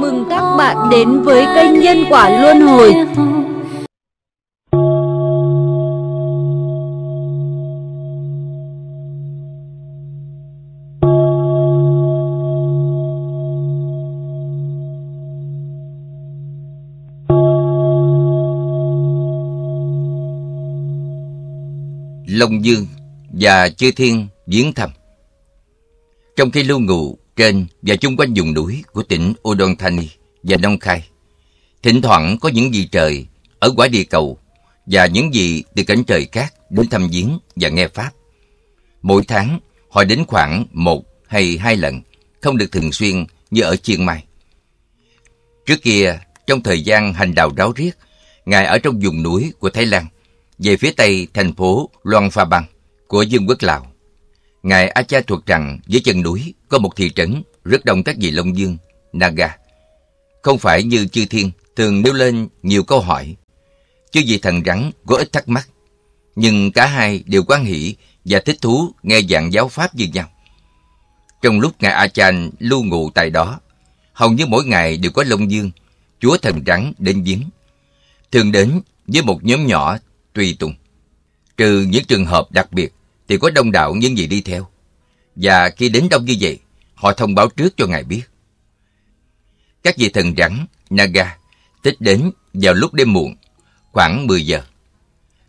mừng các bạn đến với kênh Nhân Quả Luân Hồi Long Dương và Chư Thiên Viếng Thăm Trong khi lưu ngụ trên và chung quanh vùng núi của tỉnh Udon Thani và Nong Khai. Thỉnh thoảng có những gì trời ở quả địa cầu và những gì từ cảnh trời khác đến thăm viếng và nghe Pháp. Mỗi tháng, họ đến khoảng một hay hai lần, không được thường xuyên như ở Chiang Mai. Trước kia, trong thời gian hành đào ráo riết, Ngài ở trong vùng núi của Thái Lan, về phía tây thành phố Loan Pha Bang của Dương quốc Lào. Ngài Acha thuật rằng dưới chân núi có một thị trấn rất đông các vị Long Dương, Naga. Không phải như chư thiên thường nêu lên nhiều câu hỏi. Chư vị thần rắn có ít thắc mắc, nhưng cả hai đều quan hỷ và thích thú nghe giảng giáo pháp như nhau. Trong lúc Ngài Achan lưu ngụ tại đó, hầu như mỗi ngày đều có Long Dương, Chúa thần rắn đến viếng. Thường đến với một nhóm nhỏ tùy tùng, trừ những trường hợp đặc biệt thì có đông đảo những gì đi theo. Và khi đến đông như vậy, họ thông báo trước cho ngài biết. Các vị thần rắn, Naga, thích đến vào lúc đêm muộn, khoảng 10 giờ.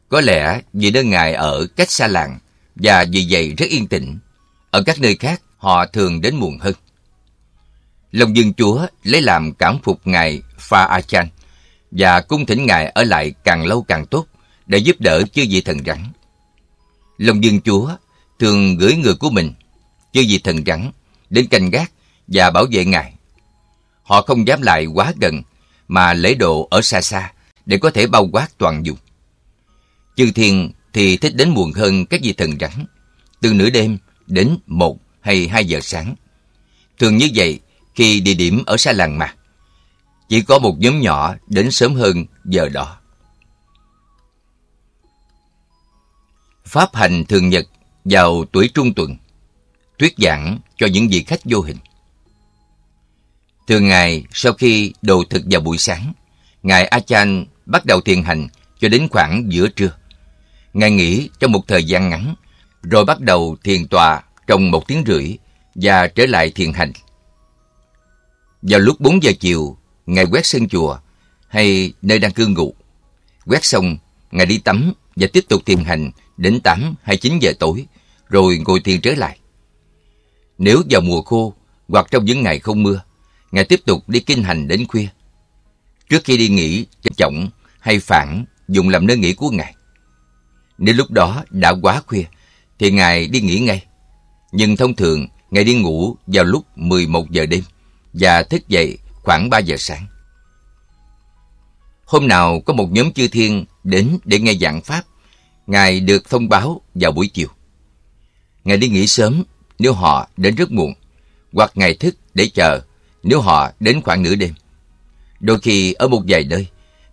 Có lẽ vì nơi ngài ở cách xa làng và vì vậy rất yên tĩnh. Ở các nơi khác, họ thường đến muộn hơn. Long Dương Chúa lấy làm cảm phục ngài Pha A Chan và cung thỉnh ngài ở lại càng lâu càng tốt để giúp đỡ chư vị thần rắn. Long Dương Chúa thường gửi người của mình, chư vị thần rắn, đến canh gác và bảo vệ ngài. Họ không dám lại quá gần, mà lễ độ ở xa xa để có thể bao quát toàn vùng. Chư thiên thì thích đến muộn hơn các vị thần rắn, từ nửa đêm đến một hay hai giờ sáng. Thường như vậy khi địa điểm ở xa làng mà. Chỉ có một nhóm nhỏ đến sớm hơn giờ đó. pháp hành thường nhật vào tuổi trung tuần, thuyết giảng cho những vị khách vô hình. Thường ngày sau khi đồ thực vào buổi sáng, Ngài A chan bắt đầu thiền hành cho đến khoảng giữa trưa. Ngài nghỉ trong một thời gian ngắn, rồi bắt đầu thiền tòa trong một tiếng rưỡi và trở lại thiền hành. Vào lúc 4 giờ chiều, Ngài quét sân chùa hay nơi đang cư ngụ. Quét xong, Ngài đi tắm và tiếp tục thiền hành đến 8 hay 9 giờ tối, rồi ngồi thiền trở lại. Nếu vào mùa khô hoặc trong những ngày không mưa, Ngài tiếp tục đi kinh hành đến khuya. Trước khi đi nghỉ, trọng hay phản dùng làm nơi nghỉ của Ngài. Nếu lúc đó đã quá khuya, thì Ngài đi nghỉ ngay. Nhưng thông thường, Ngài đi ngủ vào lúc 11 giờ đêm và thức dậy khoảng 3 giờ sáng. Hôm nào có một nhóm chư thiên đến để nghe giảng Pháp Ngài được thông báo vào buổi chiều. Ngài đi nghỉ sớm nếu họ đến rất muộn, hoặc Ngài thức để chờ nếu họ đến khoảng nửa đêm. Đôi khi ở một vài nơi,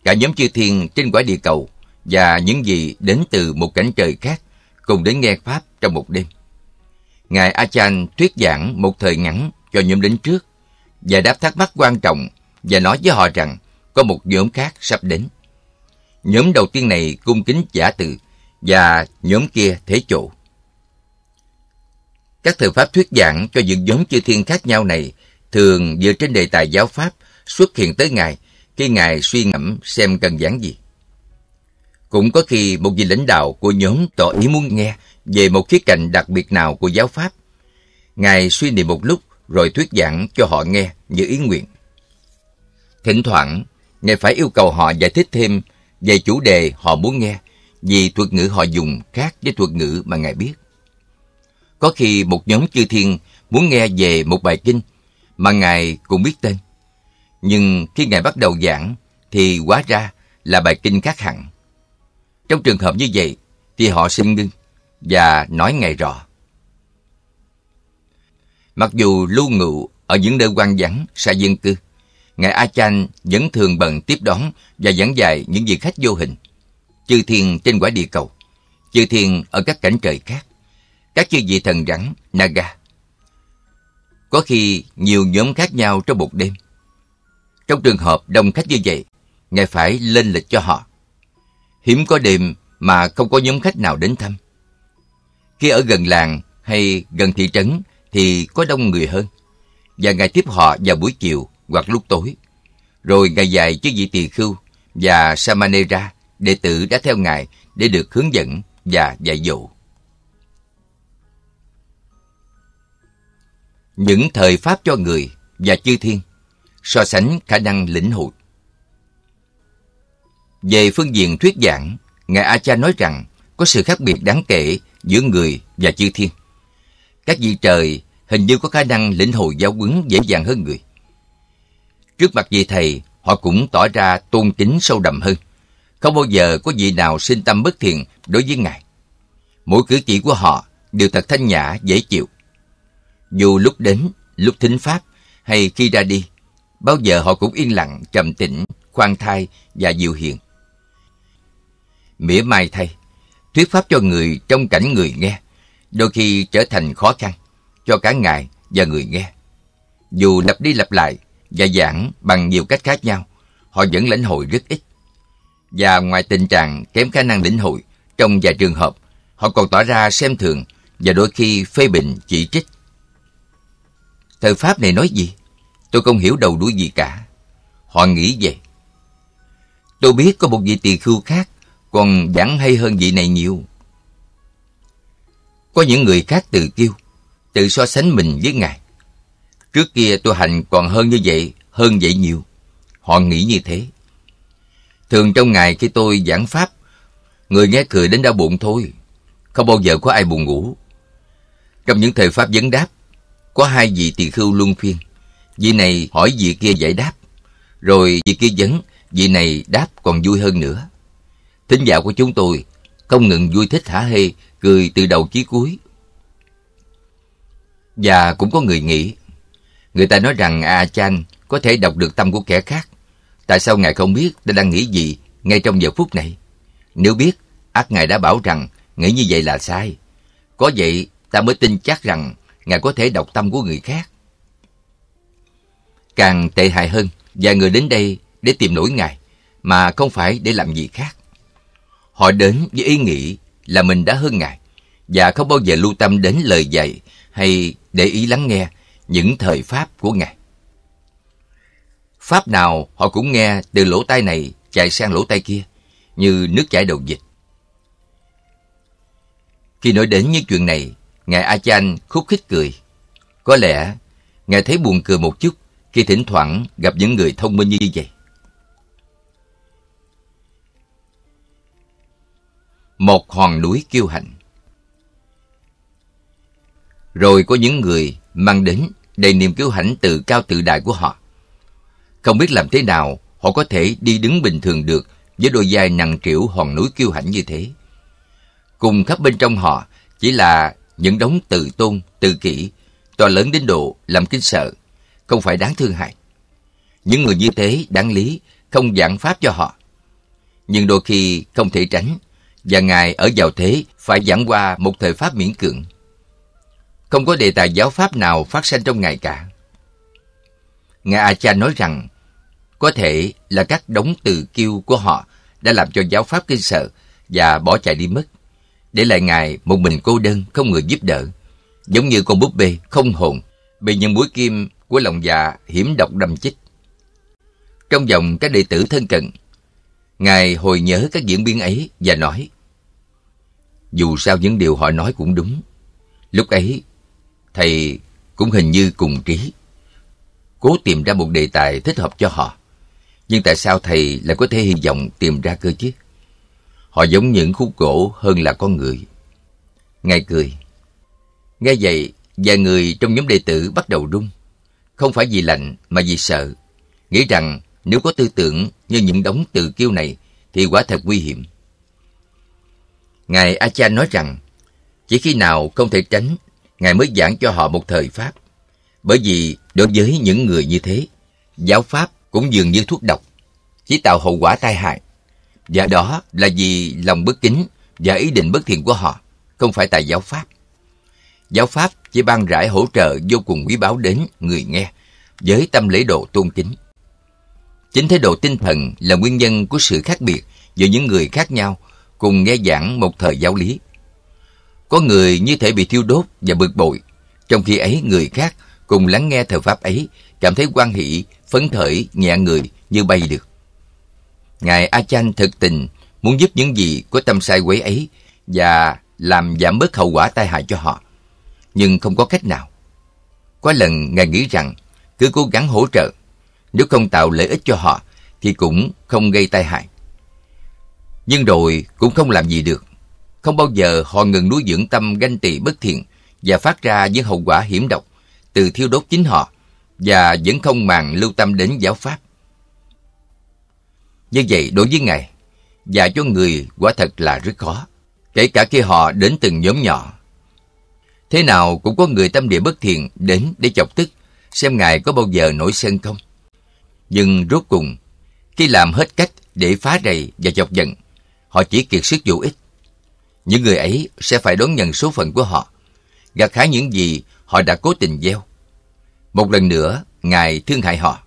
cả nhóm chư thiên trên quả địa cầu và những gì đến từ một cảnh trời khác cùng đến nghe Pháp trong một đêm. Ngài Achan thuyết giảng một thời ngắn cho nhóm đến trước và đáp thắc mắc quan trọng và nói với họ rằng có một nhóm khác sắp đến. Nhóm đầu tiên này cung kính giả từ và nhóm kia thế chủ. Các thời pháp thuyết giảng cho những nhóm chư thiên khác nhau này thường dựa trên đề tài giáo pháp xuất hiện tới Ngài khi Ngài suy ngẫm xem cần giảng gì. Cũng có khi một vị lãnh đạo của nhóm tỏ ý muốn nghe về một khía cạnh đặc biệt nào của giáo pháp. Ngài suy niệm một lúc rồi thuyết giảng cho họ nghe như ý nguyện. Thỉnh thoảng, Ngài phải yêu cầu họ giải thích thêm về chủ đề họ muốn nghe vì thuật ngữ họ dùng khác với thuật ngữ mà Ngài biết. Có khi một nhóm chư thiên muốn nghe về một bài kinh mà Ngài cũng biết tên. Nhưng khi Ngài bắt đầu giảng thì quá ra là bài kinh khác hẳn. Trong trường hợp như vậy thì họ xin ngưng và nói Ngài rõ. Mặc dù lưu ngụ ở những nơi quan vắng, xa dân cư, Ngài A Achan vẫn thường bận tiếp đón và giảng dạy những vị khách vô hình chư thiên trên quả địa cầu, chư thiên ở các cảnh trời khác, các chư vị thần rắn, naga. Có khi nhiều nhóm khác nhau trong một đêm. Trong trường hợp đông khách như vậy, Ngài phải lên lịch cho họ. Hiếm có đêm mà không có nhóm khách nào đến thăm. Khi ở gần làng hay gần thị trấn thì có đông người hơn. Và Ngài tiếp họ vào buổi chiều hoặc lúc tối. Rồi Ngài dạy chư vị tỳ khưu và Samanera đệ tử đã theo Ngài để được hướng dẫn và dạy dỗ. Những thời Pháp cho người và chư thiên so sánh khả năng lĩnh hội. Về phương diện thuyết giảng, Ngài A Acha nói rằng có sự khác biệt đáng kể giữa người và chư thiên. Các vị trời hình như có khả năng lĩnh hội giáo huấn dễ dàng hơn người. Trước mặt vị thầy, họ cũng tỏ ra tôn kính sâu đậm hơn. Không bao giờ có vị nào sinh tâm bất thiện đối với Ngài. Mỗi cử chỉ của họ đều thật thanh nhã, dễ chịu. Dù lúc đến, lúc thính pháp hay khi ra đi, bao giờ họ cũng yên lặng, trầm tĩnh, khoan thai và dịu hiền. Mỉa mai thay, thuyết pháp cho người trong cảnh người nghe, đôi khi trở thành khó khăn cho cả ngài và người nghe. Dù lặp đi lặp lại và giảng bằng nhiều cách khác nhau, họ vẫn lãnh hội rất ít và ngoài tình trạng kém khả năng lĩnh hội trong vài trường hợp họ còn tỏ ra xem thường và đôi khi phê bình chỉ trích thời pháp này nói gì tôi không hiểu đầu đuôi gì cả họ nghĩ vậy tôi biết có một vị tỳ khưu khác còn giảng hay hơn vị này nhiều có những người khác tự kiêu tự so sánh mình với ngài trước kia tôi hành còn hơn như vậy hơn vậy nhiều họ nghĩ như thế Thường trong ngày khi tôi giảng pháp, người nghe cười đến đau bụng thôi, không bao giờ có ai buồn ngủ. Trong những thời pháp vấn đáp, có hai vị tỳ khưu luân phiên. Vị này hỏi vị kia giải đáp, rồi vị kia vấn, vị này đáp còn vui hơn nữa. Thính giả của chúng tôi không ngừng vui thích thả hê, cười từ đầu chí cuối. Và cũng có người nghĩ, người ta nói rằng A Chan có thể đọc được tâm của kẻ khác Tại sao ngài không biết ta đang nghĩ gì ngay trong giờ phút này? Nếu biết, ác ngài đã bảo rằng nghĩ như vậy là sai. Có vậy ta mới tin chắc rằng ngài có thể đọc tâm của người khác. Càng tệ hại hơn, vài người đến đây để tìm lỗi ngài, mà không phải để làm gì khác. Họ đến với ý nghĩ là mình đã hơn ngài, và không bao giờ lưu tâm đến lời dạy hay để ý lắng nghe những thời pháp của ngài. Pháp nào họ cũng nghe từ lỗ tai này chạy sang lỗ tai kia, như nước chảy đầu dịch. Khi nói đến những chuyện này, Ngài A chan khúc khích cười. Có lẽ, Ngài thấy buồn cười một chút khi thỉnh thoảng gặp những người thông minh như vậy. Một hòn núi kiêu hạnh Rồi có những người mang đến đầy niềm kiêu hãnh tự cao tự đại của họ. Không biết làm thế nào họ có thể đi đứng bình thường được với đôi vai nặng trĩu hòn núi kiêu hãnh như thế. Cùng khắp bên trong họ chỉ là những đống tự tôn, tự kỷ, to lớn đến độ làm kinh sợ, không phải đáng thương hại. Những người như thế đáng lý không giảng pháp cho họ. Nhưng đôi khi không thể tránh, và Ngài ở vào thế phải giảng qua một thời pháp miễn cưỡng. Không có đề tài giáo pháp nào phát sinh trong Ngài cả. Ngài A Acha nói rằng có thể là các đống từ kiêu của họ đã làm cho giáo pháp kinh sợ và bỏ chạy đi mất. Để lại ngài một mình cô đơn không người giúp đỡ. Giống như con búp bê không hồn bị những mũi kim của lòng dạ hiểm độc đâm chích. Trong vòng các đệ tử thân cận, Ngài hồi nhớ các diễn biến ấy và nói Dù sao những điều họ nói cũng đúng Lúc ấy Thầy cũng hình như cùng trí Cố tìm ra một đề tài thích hợp cho họ nhưng tại sao thầy lại có thể hy vọng tìm ra cơ chứ? Họ giống những khúc gỗ hơn là con người. Ngài cười. Nghe vậy, vài người trong nhóm đệ tử bắt đầu rung, Không phải vì lạnh mà vì sợ. Nghĩ rằng nếu có tư tưởng như những đống từ kiêu này thì quả thật nguy hiểm. Ngài Acha nói rằng chỉ khi nào không thể tránh Ngài mới giảng cho họ một thời Pháp. Bởi vì đối với những người như thế, giáo Pháp cũng dường như thuốc độc, chỉ tạo hậu quả tai hại. Và đó là vì lòng bất kính và ý định bất thiện của họ, không phải tại giáo Pháp. Giáo Pháp chỉ ban rãi hỗ trợ vô cùng quý báu đến người nghe với tâm lễ độ tôn kính. Chính thái độ tinh thần là nguyên nhân của sự khác biệt giữa những người khác nhau cùng nghe giảng một thời giáo lý. Có người như thể bị thiêu đốt và bực bội, trong khi ấy người khác cùng lắng nghe thời pháp ấy cảm thấy quan hỷ, phấn khởi, nhẹ người như bay được. Ngài A chanh thực tình muốn giúp những gì có tâm sai quấy ấy và làm giảm bớt hậu quả tai hại cho họ. Nhưng không có cách nào. Có lần Ngài nghĩ rằng cứ cố gắng hỗ trợ, nếu không tạo lợi ích cho họ thì cũng không gây tai hại. Nhưng rồi cũng không làm gì được. Không bao giờ họ ngừng nuôi dưỡng tâm ganh tị bất thiện và phát ra những hậu quả hiểm độc từ thiêu đốt chính họ và vẫn không màng lưu tâm đến giáo pháp. Như vậy đối với Ngài, và cho người quả thật là rất khó, kể cả khi họ đến từng nhóm nhỏ. Thế nào cũng có người tâm địa bất thiện đến để chọc tức, xem Ngài có bao giờ nổi sân không. Nhưng rốt cùng, khi làm hết cách để phá rầy và chọc giận, họ chỉ kiệt sức vô ích. Những người ấy sẽ phải đón nhận số phận của họ, gặt hái những gì họ đã cố tình gieo. Một lần nữa, Ngài thương hại họ.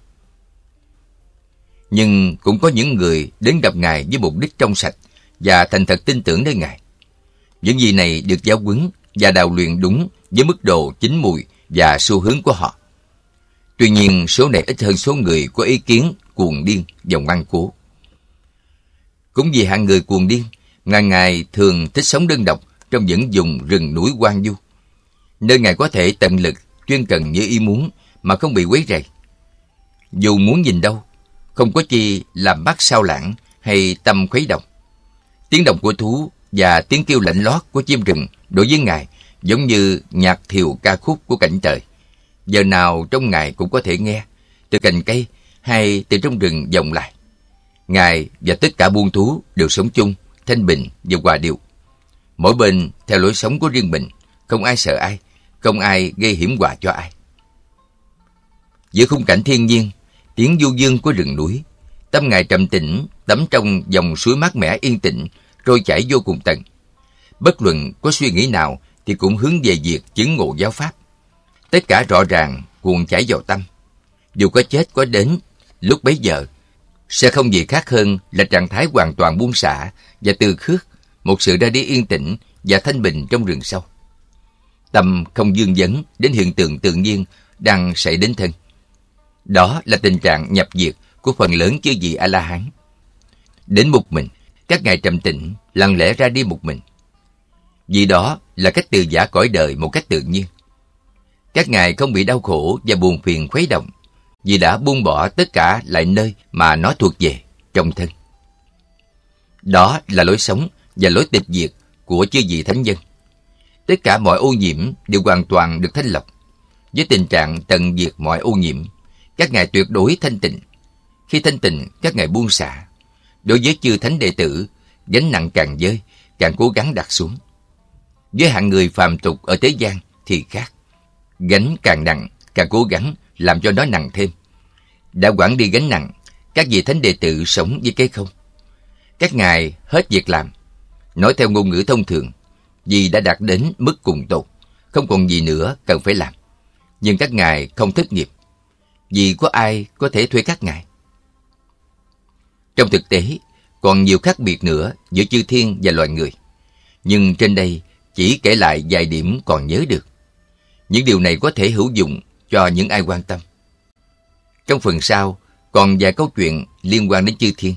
Nhưng cũng có những người đến gặp Ngài với mục đích trong sạch và thành thật tin tưởng nơi Ngài. Những gì này được giáo huấn và đào luyện đúng với mức độ chính mùi và xu hướng của họ. Tuy nhiên, số này ít hơn số người có ý kiến cuồng điên và ngoan cố. Cũng vì hạng người cuồng điên, Ngài Ngài thường thích sống đơn độc trong những vùng rừng núi quan du, nơi Ngài có thể tận lực chuyên cần như ý muốn mà không bị quấy rầy. Dù muốn nhìn đâu, không có chi làm mắt sao lãng hay tâm khuấy động. Tiếng động của thú và tiếng kêu lạnh lót của chim rừng đối với ngài giống như nhạc thiều ca khúc của cảnh trời. Giờ nào trong ngày cũng có thể nghe, từ cành cây hay từ trong rừng vọng lại. Ngài và tất cả buôn thú đều sống chung, thanh bình và hòa điệu. Mỗi bên theo lối sống của riêng mình, không ai sợ ai, không ai gây hiểm họa cho ai. Giữa khung cảnh thiên nhiên, tiếng du dương của rừng núi, tâm ngài trầm tĩnh, tắm trong dòng suối mát mẻ yên tĩnh, trôi chảy vô cùng tận. Bất luận có suy nghĩ nào thì cũng hướng về việc chứng ngộ giáo pháp. Tất cả rõ ràng cuồn chảy vào tâm. Dù có chết có đến, lúc bấy giờ sẽ không gì khác hơn là trạng thái hoàn toàn buông xả và từ khước một sự ra đi yên tĩnh và thanh bình trong rừng sâu tâm không dương dẫn đến hiện tượng tự nhiên đang xảy đến thân. Đó là tình trạng nhập diệt của phần lớn chư vị A-la-hán. Đến một mình, các ngài trầm tĩnh, lặng lẽ ra đi một mình. Vì đó là cách từ giả cõi đời một cách tự nhiên. Các ngài không bị đau khổ và buồn phiền khuấy động, vì đã buông bỏ tất cả lại nơi mà nó thuộc về, trong thân. Đó là lối sống và lối tịch diệt của chư vị thánh dân tất cả mọi ô nhiễm đều hoàn toàn được thanh lọc. Với tình trạng tận diệt mọi ô nhiễm, các ngài tuyệt đối thanh tịnh. Khi thanh tịnh, các ngài buông xả. Đối với chư thánh đệ tử, gánh nặng càng dơi càng cố gắng đặt xuống. Với hạng người phàm tục ở thế gian thì khác. Gánh càng nặng, càng cố gắng làm cho nó nặng thêm. Đã quản đi gánh nặng, các vị thánh đệ tử sống như cái không. Các ngài hết việc làm. Nói theo ngôn ngữ thông thường, vì đã đạt đến mức cùng tột, không còn gì nữa cần phải làm. Nhưng các ngài không thất nghiệp, vì có ai có thể thuê các ngài. Trong thực tế, còn nhiều khác biệt nữa giữa chư thiên và loài người. Nhưng trên đây chỉ kể lại vài điểm còn nhớ được. Những điều này có thể hữu dụng cho những ai quan tâm. Trong phần sau, còn vài câu chuyện liên quan đến chư thiên.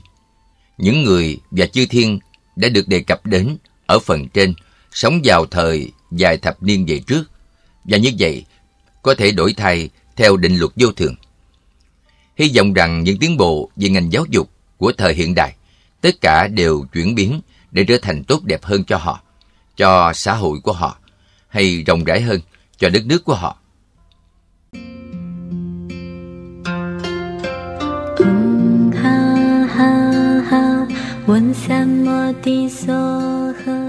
Những người và chư thiên đã được đề cập đến ở phần trên sống vào thời vài thập niên về trước, và như vậy có thể đổi thay theo định luật vô thường. Hy vọng rằng những tiến bộ về ngành giáo dục của thời hiện đại, tất cả đều chuyển biến để trở thành tốt đẹp hơn cho họ, cho xã hội của họ, hay rộng rãi hơn cho đất nước của họ. ha ha ha,